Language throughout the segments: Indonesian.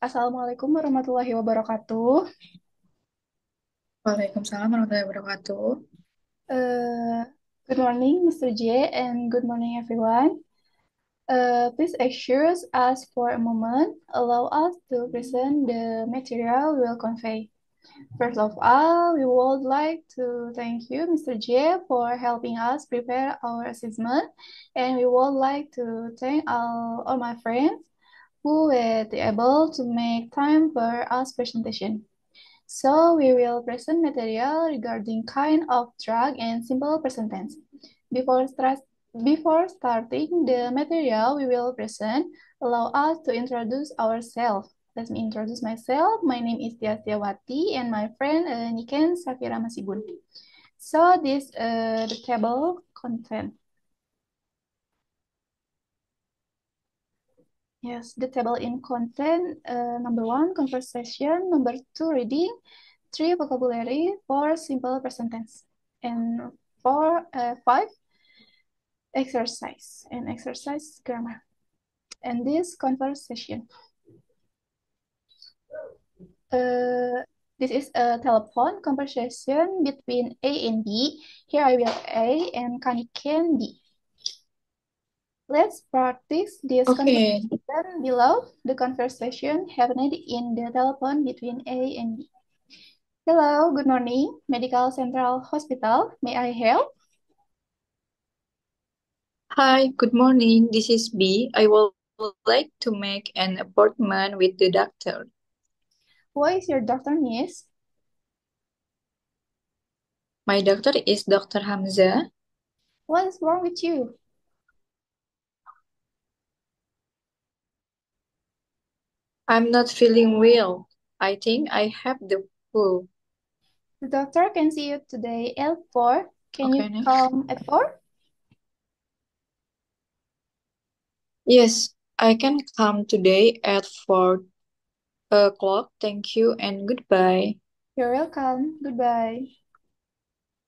Assalamualaikum warahmatullahi wabarakatuh. Waalaikumsalam warahmatullahi wabarakatuh. Uh, good morning, Mr. J, and good morning, everyone. Uh, please excuse us for a moment. Allow us to present the material we'll convey. First of all, we would like to thank you, Mr. J, for helping us prepare our assessment, and we would like to thank all, all my friends who were able to make time for us presentation. So we will present material regarding kind of drug and simple present tense. Before, before starting the material we will present, allow us to introduce ourselves. Let me introduce myself. My name is Tia Setiawati and my friend uh, Niken Safira Masibun. So this uh, the table content. Yes, the table in content. uh, number one, conversation, number two, reading, three, vocabulary, four, simple present tense, and four, uh, five, exercise, and exercise grammar. And this conversation. Uh, this is a telephone conversation between A and B. Here I will A and can B. Let's practice this okay. conversation below. The conversation happened in the telephone between A and B. Hello, good morning, Medical Central Hospital. May I help? Hi, good morning. This is B. I would like to make an appointment with the doctor. What is your doctor name? My doctor is Dr. Hamza. What is wrong with you? I'm not feeling well. I think I have the flu. The doctor can see you today at 4. Can okay, you next. come at 4? Yes, I can come today at 4 o'clock. Thank you and goodbye. You're welcome. Goodbye.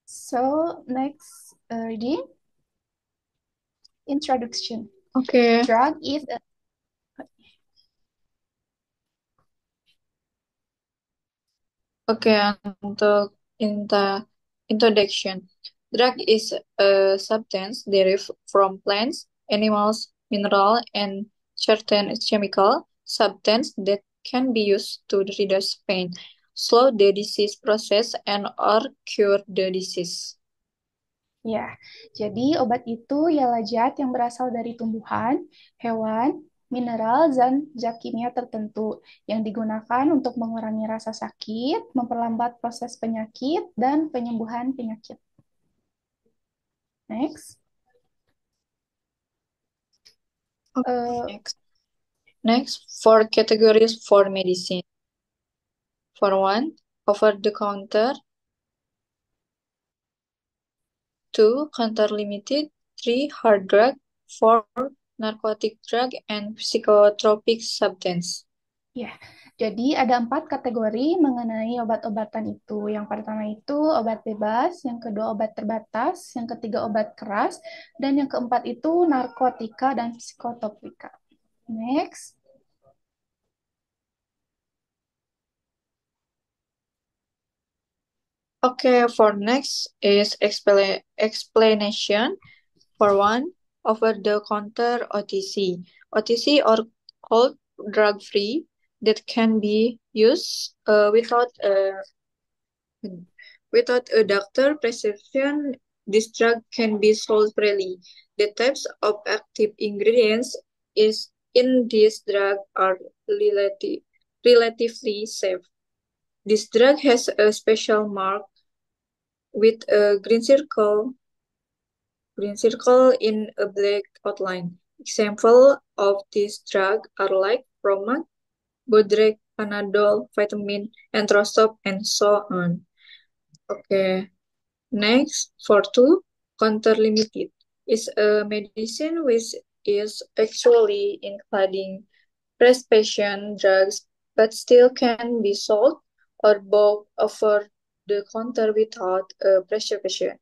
So, next uh, reading. Introduction. Okay. Drug is a Oke, untuk inta- introduction. Drug is a substance derived from plants, animals, mineral, and certain chemical substance that can be used to reduce pain, slow the disease process, and or cure the disease. Ya, jadi obat itu ialah zat yang berasal dari tumbuhan, hewan, mineral dan zat kimia tertentu yang digunakan untuk mengurangi rasa sakit, memperlambat proses penyakit, dan penyembuhan penyakit. Next. Okay, uh, eh, next. Next, four categories for medicine. For one, over-the-counter. Two, counter-limited. Three, hard drug. Four, narcotic drug, and psychotropic substance. Ya, jadi ada empat kategori mengenai obat-obatan itu. Yang pertama itu obat bebas, yang kedua obat terbatas, yang ketiga obat keras, dan yang keempat itu narkotika dan psikotropika. Next. Okay, for next is explanation. For one, over-the-counter OTC. OTC or called drug-free that can be used uh, without a uh, without a doctor prescription. This drug can be sold freely. The types of active ingredients is in this drug are relative, relatively safe. This drug has a special mark with a green circle green circle in a black outline. Example of this drug are like Promac, Bodreg, Panadol, vitamin, Entrostop, and so on. Okay. Next, for two, counter limited is a medicine which is actually including prescription drugs but still can be sold or bought over the counter without a prescription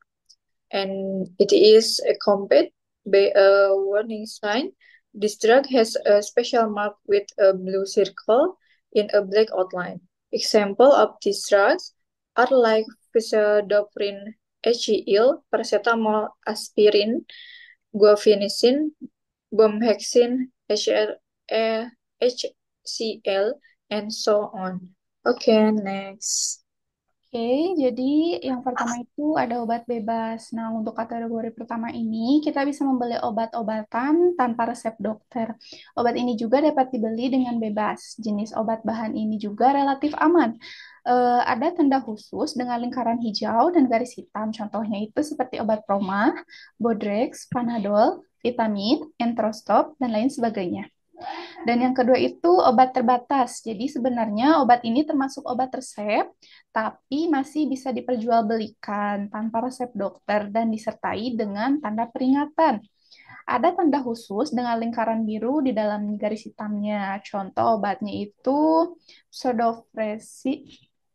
and it is a combat by a warning sign. This drug has a special mark with a blue circle in a black outline. Example of these drugs are like pseudoprine, HEL, paracetamol, aspirin, guaifenesin, bomhexin, HCl, and so on. Okay, next. Oke, jadi yang pertama itu ada obat bebas. Nah, untuk kategori pertama ini, kita bisa membeli obat-obatan tanpa resep dokter. Obat ini juga dapat dibeli dengan bebas. Jenis obat bahan ini juga relatif aman. Uh, ada tanda khusus dengan lingkaran hijau dan garis hitam. Contohnya itu seperti obat Proma, Bodrex, Panadol, vitamin, entrostop, dan lain sebagainya. Dan yang kedua itu obat terbatas. Jadi sebenarnya obat ini termasuk obat resep, tapi masih bisa diperjualbelikan tanpa resep dokter dan disertai dengan tanda peringatan. Ada tanda khusus dengan lingkaran biru di dalam garis hitamnya. Contoh obatnya itu sodofresi,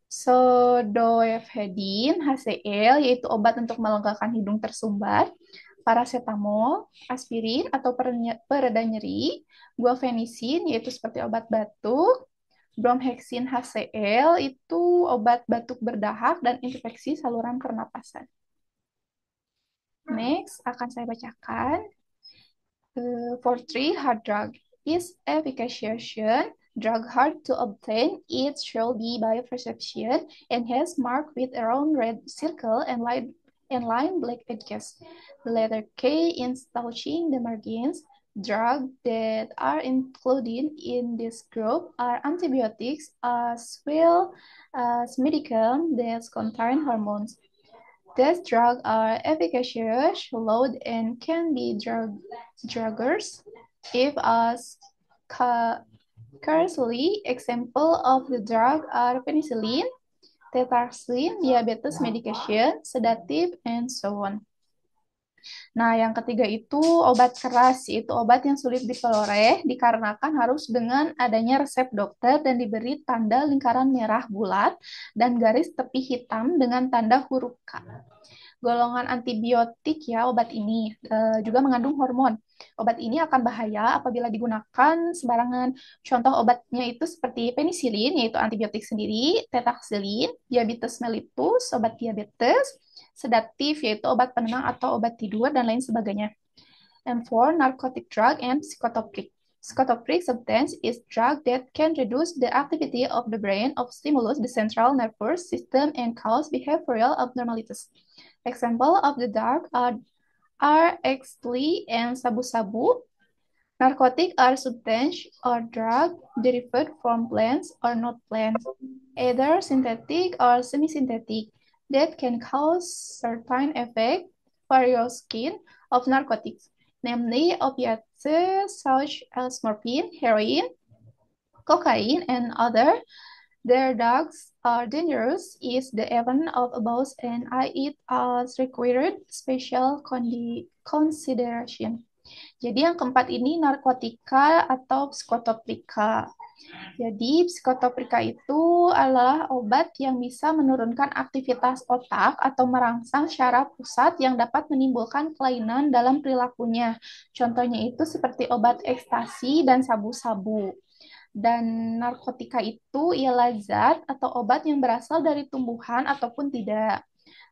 Sodofedin, HCl yaitu obat untuk melegakan hidung tersumbat paracetamol, aspirin atau pereda nyeri, guafenisin yaitu seperti obat batuk, bromhexin HCl itu obat batuk berdahak dan infeksi saluran pernapasan. Next, akan saya bacakan. Uh, for three hard drug is efficacious drug hard to obtain. It shall be by perception and has marked with a round red circle and light and lime black edges. letter K in touching the margins. Drugs that are included in this group are antibiotics as well as medical that contain hormones. These drugs are efficacious, load, and can be drug druggers if as Currently, example of the drug are penicillin, tetraxin, diabetes medication, sedatif, and so on. Nah, yang ketiga itu obat keras, itu obat yang sulit diperoleh dikarenakan harus dengan adanya resep dokter dan diberi tanda lingkaran merah bulat dan garis tepi hitam dengan tanda huruf K. Golongan antibiotik ya obat ini e, juga mengandung hormon Obat ini akan bahaya apabila digunakan sembarangan. Contoh obatnya itu seperti penisilin, yaitu antibiotik sendiri, tetaksilin, diabetes mellitus, obat diabetes, sedatif, yaitu obat penenang atau obat tidur, dan lain sebagainya. And for narcotic drug and psychotropic. Psychotropic substance is drug that can reduce the activity of the brain of stimulus the central nervous system and cause behavioral abnormalities. Example of the drug are are actually and sabu-sabu. Narcotic are substance or drug derived from plants or not plants, either synthetic or semi-synthetic, that can cause certain effect for your skin of narcotics, namely opiates such as morphine, heroin, cocaine, and other Their dogs are dangerous is the event of a abuse and I it as required special consideration. Jadi yang keempat ini narkotika atau psikotoprika. Jadi psikotoprika itu adalah obat yang bisa menurunkan aktivitas otak atau merangsang syaraf pusat yang dapat menimbulkan kelainan dalam perilakunya. Contohnya itu seperti obat ekstasi dan sabu-sabu. Dan narkotika itu ialah zat atau obat yang berasal dari tumbuhan ataupun tidak,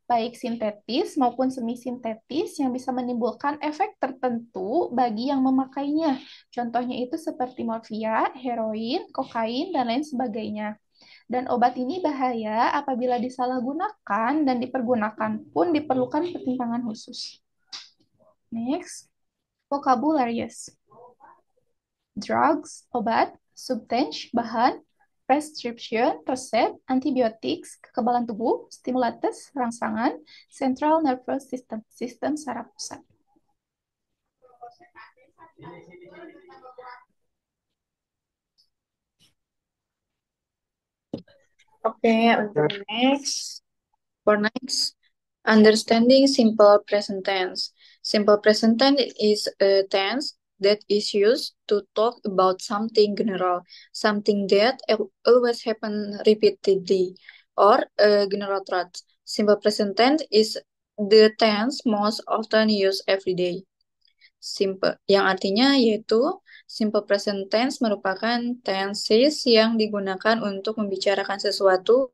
baik sintetis maupun semi-sintetis yang bisa menimbulkan efek tertentu bagi yang memakainya. Contohnya itu seperti morfia, heroin, kokain, dan lain sebagainya. Dan obat ini bahaya apabila disalahgunakan dan dipergunakan pun diperlukan pertimbangan khusus. Next, vocabularies. Drugs, obat, substance, bahan, prescription, resep, antibiotik, kekebalan tubuh, stimulatus, rangsangan, central nervous system, sistem saraf pusat. Oke, okay, untuk next. For next, understanding simple present tense. Simple present tense is a uh, tense that is used to talk about something general, something that always happen repeatedly, or a uh, general trait. Simple present tense is the tense most often used every day. Simple, yang artinya yaitu simple present tense merupakan tenses yang digunakan untuk membicarakan sesuatu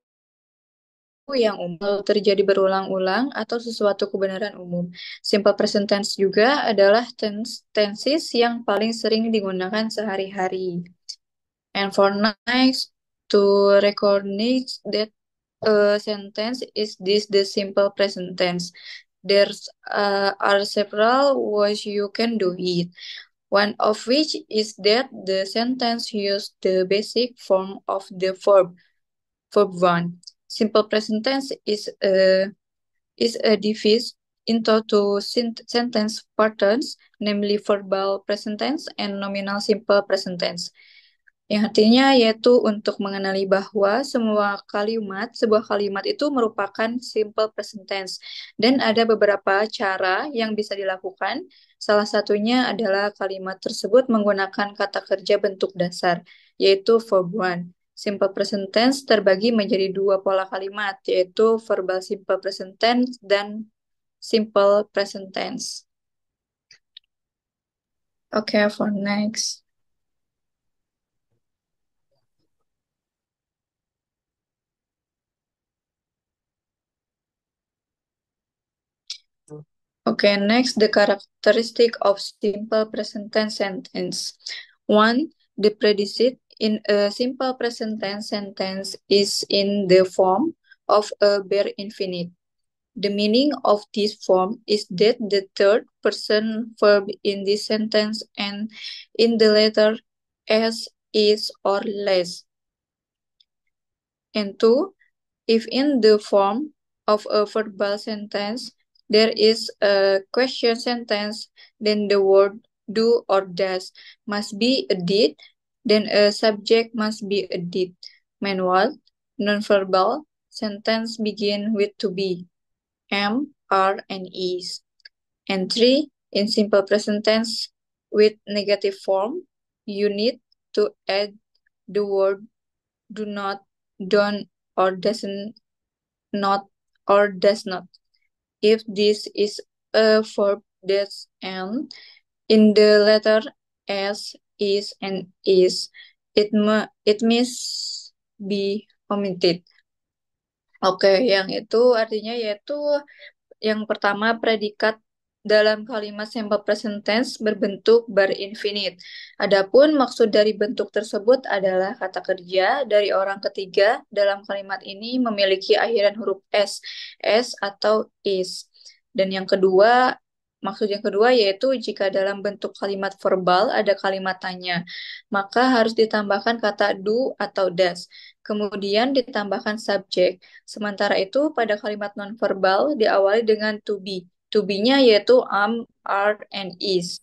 yang umum terjadi berulang-ulang atau sesuatu kebenaran umum. Simple present tense juga adalah tense, tenses yang paling sering digunakan sehari-hari. And for nice to recognize that a sentence is this the simple present tense. There's uh, are several ways you can do it. One of which is that the sentence use the basic form of the verb. Verb one. Simple present tense is a is a device into two sentence patterns, namely verbal present tense and nominal simple present tense. Yang artinya yaitu untuk mengenali bahwa semua kalimat, sebuah kalimat itu merupakan simple present tense. Dan ada beberapa cara yang bisa dilakukan. Salah satunya adalah kalimat tersebut menggunakan kata kerja bentuk dasar, yaitu verb one. Simple present tense terbagi menjadi dua pola kalimat, yaitu verbal simple present tense dan simple present tense. Okay, for next. Okay, next, the characteristic of simple present tense sentence. One, the predicate in a simple present tense sentence is in the form of a bare infinite. The meaning of this form is that the third person verb in this sentence and in the letter as, is, or less. And two, if in the form of a verbal sentence there is a question sentence, then the word do or does must be a deed then a subject must be a deed. Meanwhile, nonverbal sentence begin with to be, am, are, and is. And three, in simple present tense with negative form, you need to add the word do not, don't, or doesn't, not, or does not. If this is a verb that's am, in the letter S is and is it me, it must be omitted. Oke, okay, yang itu artinya yaitu yang pertama predikat dalam kalimat simple present tense berbentuk bar infinite. Adapun maksud dari bentuk tersebut adalah kata kerja dari orang ketiga dalam kalimat ini memiliki akhiran huruf s, s atau is. Dan yang kedua Maksud yang kedua yaitu jika dalam bentuk kalimat verbal ada kalimat tanya, maka harus ditambahkan kata do atau does. Kemudian ditambahkan subjek. Sementara itu pada kalimat nonverbal diawali dengan to be. To be-nya yaitu am, are, and is.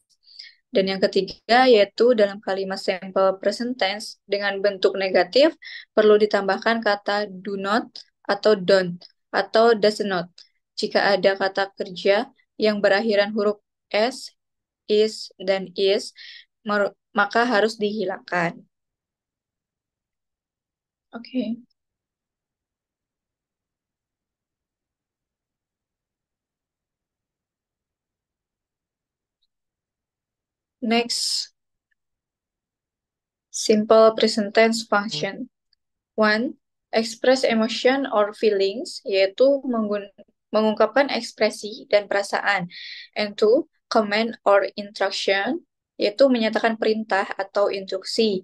Dan yang ketiga yaitu dalam kalimat simple present tense dengan bentuk negatif perlu ditambahkan kata do not atau don't atau does not. Jika ada kata kerja, yang berakhiran huruf S, is, dan is, maka harus dihilangkan. Oke. Okay. Next, simple present tense function. One, express emotion or feelings, yaitu menggunakan mengungkapkan ekspresi dan perasaan. And two, command or instruction, yaitu menyatakan perintah atau instruksi.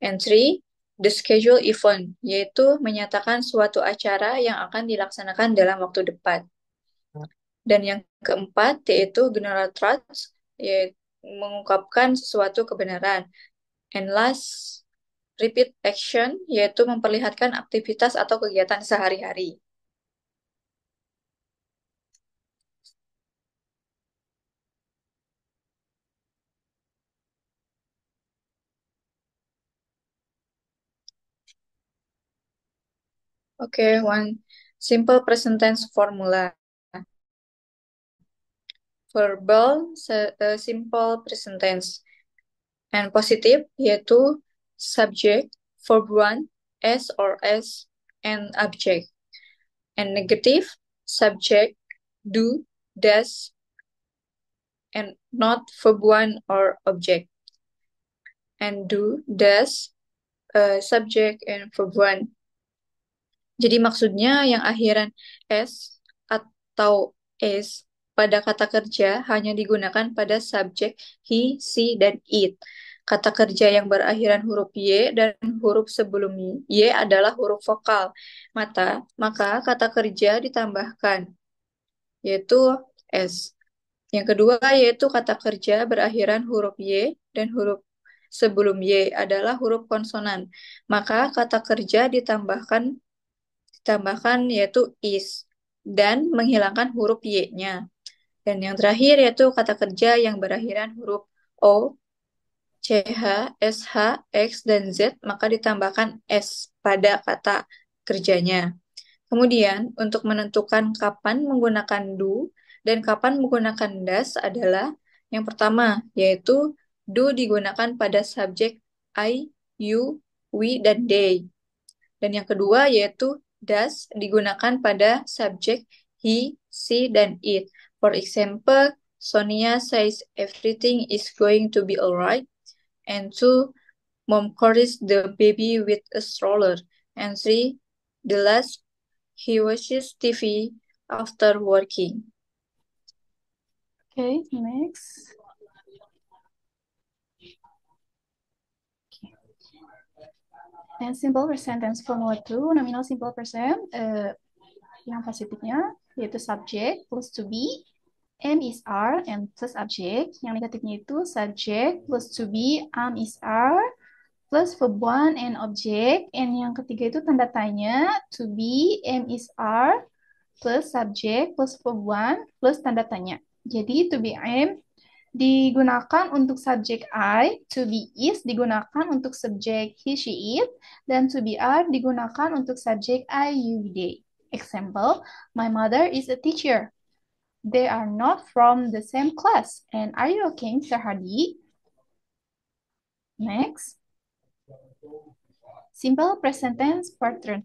And three, the schedule event, yaitu menyatakan suatu acara yang akan dilaksanakan dalam waktu depan. Dan yang keempat, yaitu general trust, yaitu mengungkapkan sesuatu kebenaran. And last, repeat action, yaitu memperlihatkan aktivitas atau kegiatan sehari-hari. Okay, one simple present tense formula. Verbal uh, simple present tense. And positive yaitu subject, verb one, s or s, and object. And negative subject, do, does, and not verb one or object. And do, does, uh, subject, and verb one jadi maksudnya yang akhiran S atau S pada kata kerja hanya digunakan pada subjek he, she, dan it. Kata kerja yang berakhiran huruf Y dan huruf sebelum Y adalah huruf vokal. mata, maka kata kerja ditambahkan, yaitu S. Yang kedua yaitu kata kerja berakhiran huruf Y dan huruf sebelum Y adalah huruf konsonan. Maka kata kerja ditambahkan tambahkan yaitu is dan menghilangkan huruf y-nya. Dan yang terakhir yaitu kata kerja yang berakhiran huruf o, ch, sh, x dan z maka ditambahkan s pada kata kerjanya. Kemudian untuk menentukan kapan menggunakan do dan kapan menggunakan das adalah yang pertama yaitu do digunakan pada subjek I, you, we, dan they. Dan yang kedua yaitu does digunakan pada subjek he, she, dan it. For example, Sonia says everything is going to be alright. And two, mom carries the baby with a stroller. And three, the last, he watches TV after working. Okay, next. And simple present tense form to nominal simple present, uh, eh, yang positifnya yaitu subject plus to be, am is are, and plus object. Yang negatifnya itu subject plus to be, am is are, plus verb one and object. And yang ketiga itu tanda tanya, to be, am is are, plus subject, plus verb one plus tanda tanya. Jadi to be am digunakan untuk subjek I, to be is digunakan untuk subjek he, she, it, dan to be are digunakan untuk subjek I, you, they. Example, my mother is a teacher. They are not from the same class. And are you okay, Mr. Hadi? Next. Simple present tense pattern.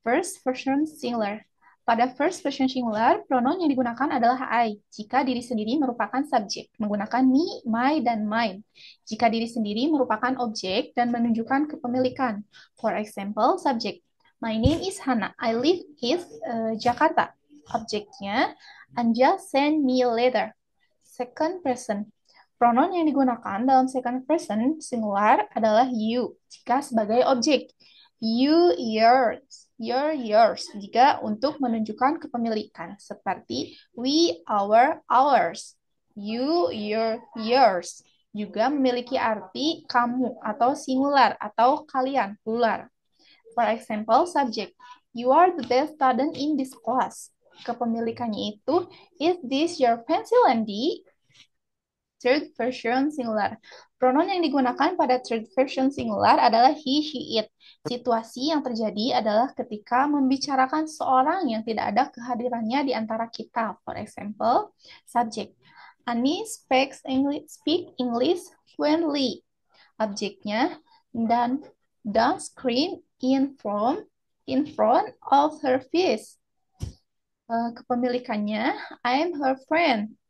First version singular. Pada first person singular, pronoun yang digunakan adalah I jika diri sendiri merupakan subjek, menggunakan me, my, dan mine. Jika diri sendiri merupakan objek dan menunjukkan kepemilikan. For example, subject. My name is Hannah. I live in uh, Jakarta. Objeknya, Anja send me a letter. Second person. Pronoun yang digunakan dalam second person singular adalah you jika sebagai objek. You, yours your, yours jika untuk menunjukkan kepemilikan seperti we, our, ours, you, your, yours juga memiliki arti kamu atau singular atau kalian plural. For example, subject you are the best student in this class. Kepemilikannya itu is this your pencil and D? Third person singular. Pronoun yang digunakan pada third person singular adalah he, she, it. Situasi yang terjadi adalah ketika membicarakan seorang yang tidak ada kehadirannya di antara kita. For example, subject. Ani speaks English, speak English fluently. Objeknya dan dan screen in front in front of her face. Uh, kepemilikannya, am her friend.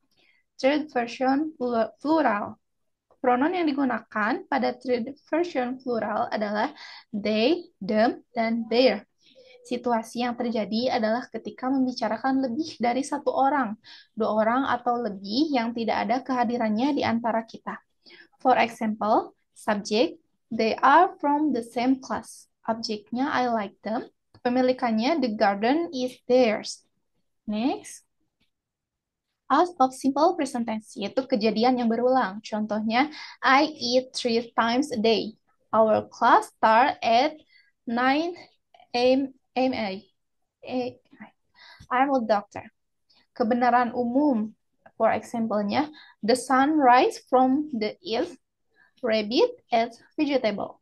Third version plural. Pronoun yang digunakan pada third version plural adalah they, them, dan their. Situasi yang terjadi adalah ketika membicarakan lebih dari satu orang, dua orang atau lebih yang tidak ada kehadirannya di antara kita. For example, subject, they are from the same class. Objeknya, I like them. Pemilikannya, the garden is theirs. Next out of simple present tense, yaitu kejadian yang berulang. Contohnya, I eat three times a day. Our class start at 9 a.m. I'm a doctor. Kebenaran umum, for example-nya, the sun rise from the east, rabbit as vegetable.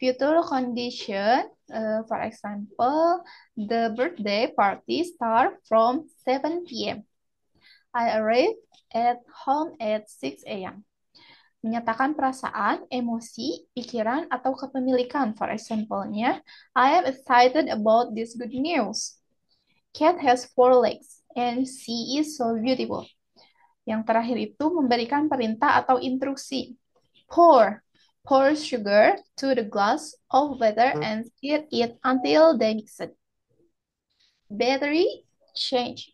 Future condition, uh, for example, the birthday party start from 7 p.m. I arrived at home at 6 a.m. Menyatakan perasaan, emosi, pikiran, atau kepemilikan. For example-nya, I am excited about this good news. Cat has four legs and she is so beautiful. Yang terakhir itu memberikan perintah atau instruksi. Pour, pour sugar to the glass of water and stir it until they mix it. Battery, change,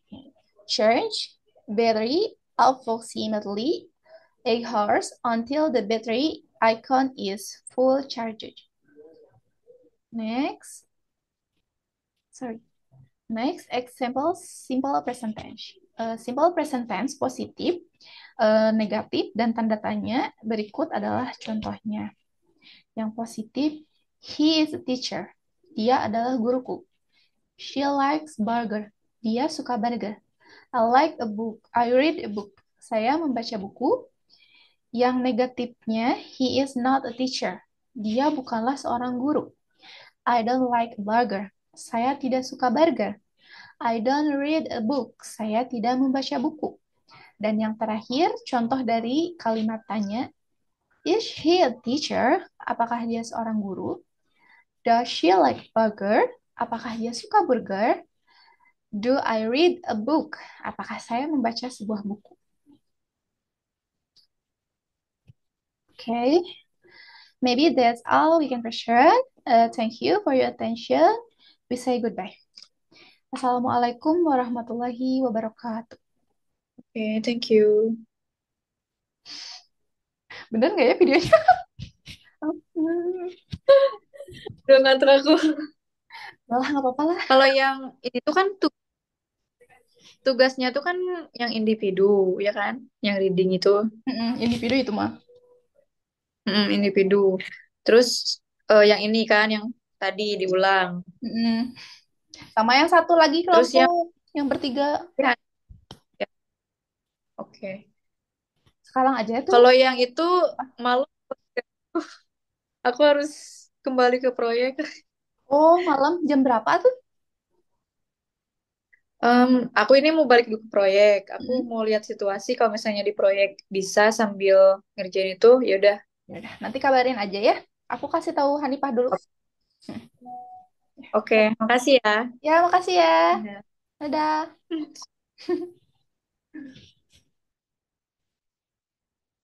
change, battery approximately a hours until the battery icon is full charged. Next. Sorry. Next example, simple present tense. Uh, simple present tense positif, uh, negatif, dan tanda tanya berikut adalah contohnya. Yang positif, he is a teacher. Dia adalah guruku. She likes burger. Dia suka burger. I like a book. I read a book. Saya membaca buku. Yang negatifnya, he is not a teacher. Dia bukanlah seorang guru. I don't like burger. Saya tidak suka burger. I don't read a book. Saya tidak membaca buku. Dan yang terakhir, contoh dari kalimat tanya, is he a teacher? Apakah dia seorang guru? Does she like burger? Apakah dia suka burger? Do I read a book? Apakah saya membaca sebuah buku? Okay, maybe that's all we can sure. Uh, thank you for your attention. We say goodbye. Assalamualaikum warahmatullahi wabarakatuh. Okay, thank you. Bener nggak ya videonya? Udah nganter aku. Malah nggak apa-apa lah. Kalau yang itu kan tuh tugasnya tuh kan yang individu ya kan yang reading itu individu itu mah mm individu terus uh, yang ini kan yang tadi diulang mm sama yang satu lagi kelompok terus yang, yang bertiga ya. ya. oke okay. sekarang aja tuh kalau yang itu malam aku harus kembali ke proyek oh malam jam berapa tuh Um, aku ini mau balik dulu ke proyek. Aku Hmm. mau lihat situasi kalau misalnya di proyek bisa sambil ngerjain itu, ya udah. Ya nanti kabarin aja ya. Aku kasih tahu Hanifah dulu. Oke, makasih ya. Ya, makasih ya. Iya. Dadah. Dadah.